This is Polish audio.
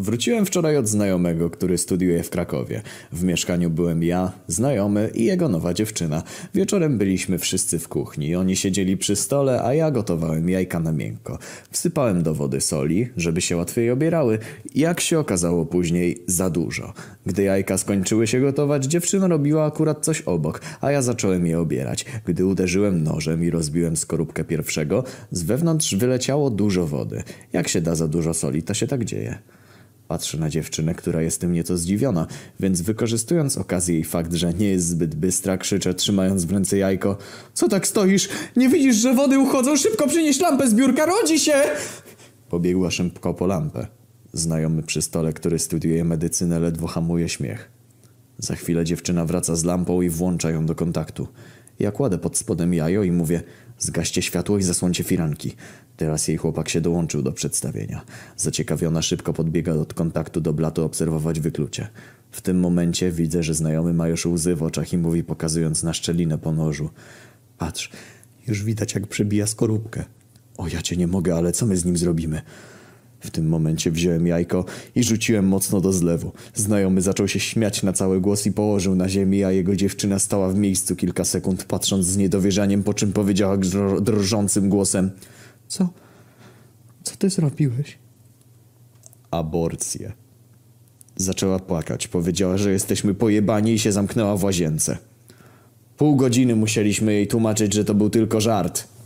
Wróciłem wczoraj od znajomego, który studiuje w Krakowie. W mieszkaniu byłem ja, znajomy i jego nowa dziewczyna. Wieczorem byliśmy wszyscy w kuchni. Oni siedzieli przy stole, a ja gotowałem jajka na miękko. Wsypałem do wody soli, żeby się łatwiej obierały. Jak się okazało później, za dużo. Gdy jajka skończyły się gotować, dziewczyna robiła akurat coś obok, a ja zacząłem je obierać. Gdy uderzyłem nożem i rozbiłem skorupkę pierwszego, z wewnątrz wyleciało dużo wody. Jak się da za dużo soli, to się tak dzieje. Patrzy na dziewczynę, która jest tym nieco zdziwiona, więc wykorzystując okazję i fakt, że nie jest zbyt bystra, krzyczę trzymając w ręce jajko. Co tak stoisz? Nie widzisz, że wody uchodzą? Szybko przynieś lampę z biurka, rodzi się! Pobiegła szybko po lampę. Znajomy przy stole, który studiuje medycynę, ledwo hamuje śmiech. Za chwilę dziewczyna wraca z lampą i włącza ją do kontaktu. Ja kładę pod spodem jajo i mówię Zgaście światło i zasłońcie firanki. Teraz jej chłopak się dołączył do przedstawienia. Zaciekawiona szybko podbiega od kontaktu do blatu obserwować wyklucie. W tym momencie widzę, że znajomy ma już łzy w oczach i mówi pokazując na szczelinę po nożu. Patrz, już widać jak przebija skorupkę. O ja cię nie mogę, ale co my z nim zrobimy? W tym momencie wziąłem jajko i rzuciłem mocno do zlewu. Znajomy zaczął się śmiać na cały głos i położył na ziemi, a jego dziewczyna stała w miejscu kilka sekund, patrząc z niedowierzaniem, po czym powiedziała drżącym głosem: Co? Co ty zrobiłeś? Aborcję. Zaczęła płakać, powiedziała, że jesteśmy pojebani i się zamknęła w łazience. Pół godziny musieliśmy jej tłumaczyć, że to był tylko żart.